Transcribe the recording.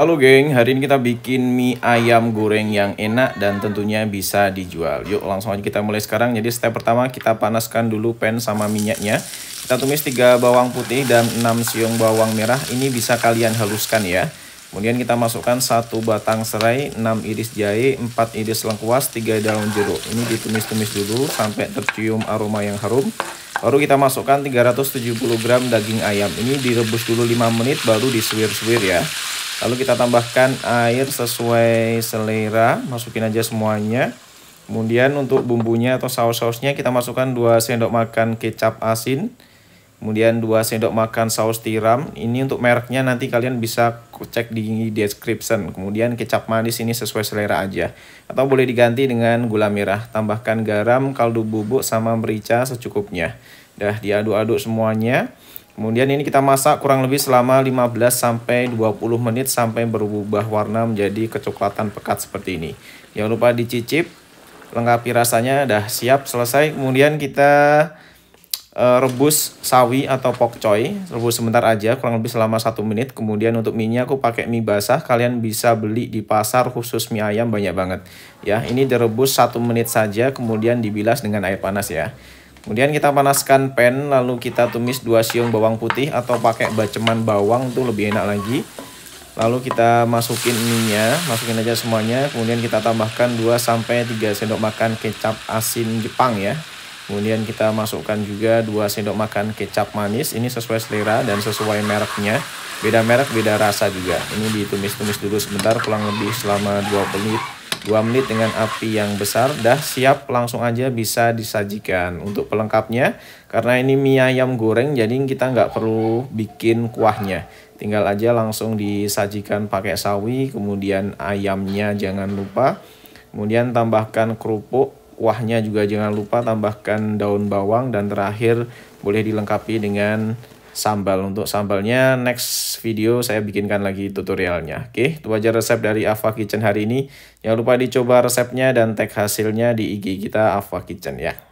Halo geng, hari ini kita bikin mie ayam goreng yang enak dan tentunya bisa dijual. Yuk langsung aja kita mulai sekarang. Jadi step pertama kita panaskan dulu pan sama minyaknya. Kita tumis 3 bawang putih dan 6 siung bawang merah. Ini bisa kalian haluskan ya. Kemudian kita masukkan 1 batang serai, 6 iris jahe, 4 iris lengkuas, 3 daun jeruk. Ini ditumis-tumis dulu sampai tercium aroma yang harum. Baru kita masukkan 370 gram daging ayam. Ini direbus dulu 5 menit baru disuir-suir ya. Lalu kita tambahkan air sesuai selera, masukin aja semuanya. Kemudian untuk bumbunya atau saus-sausnya kita masukkan 2 sendok makan kecap asin. Kemudian 2 sendok makan saus tiram. Ini untuk mereknya nanti kalian bisa cek di description. Kemudian kecap manis ini sesuai selera aja. Atau boleh diganti dengan gula merah. Tambahkan garam, kaldu bubuk, sama merica secukupnya. Dah diaduk-aduk semuanya. Kemudian ini kita masak kurang lebih selama 15 sampai 20 menit sampai berubah warna menjadi kecoklatan pekat seperti ini. Jangan lupa dicicip, lengkapi rasanya, dah siap selesai. Kemudian kita eh, rebus sawi atau pok choy. rebus sebentar aja kurang lebih selama satu menit. Kemudian untuk minyak aku pakai mie basah, kalian bisa beli di pasar khusus mie ayam banyak banget. Ya, ini direbus satu menit saja kemudian dibilas dengan air panas ya. Kemudian kita panaskan pan, lalu kita tumis 2 siung bawang putih atau pakai baceman bawang tuh lebih enak lagi. Lalu kita masukin minyak, masukin aja semuanya. Kemudian kita tambahkan 2 sampai 3 sendok makan kecap asin Jepang ya. Kemudian kita masukkan juga 2 sendok makan kecap manis. Ini sesuai selera dan sesuai mereknya. Beda merek, beda rasa juga. Ini ditumis-tumis dulu sebentar, kurang lebih selama 20 menit 2 menit dengan api yang besar dah siap langsung aja bisa disajikan untuk pelengkapnya karena ini mie ayam goreng jadi kita nggak perlu bikin kuahnya tinggal aja langsung disajikan pakai sawi kemudian ayamnya jangan lupa kemudian tambahkan kerupuk kuahnya juga jangan lupa tambahkan daun bawang dan terakhir boleh dilengkapi dengan sambal. Untuk sambalnya next video saya bikinkan lagi tutorialnya. Oke, itu aja resep dari Ava Kitchen hari ini. Jangan lupa dicoba resepnya dan tag hasilnya di IG kita Ava Kitchen ya.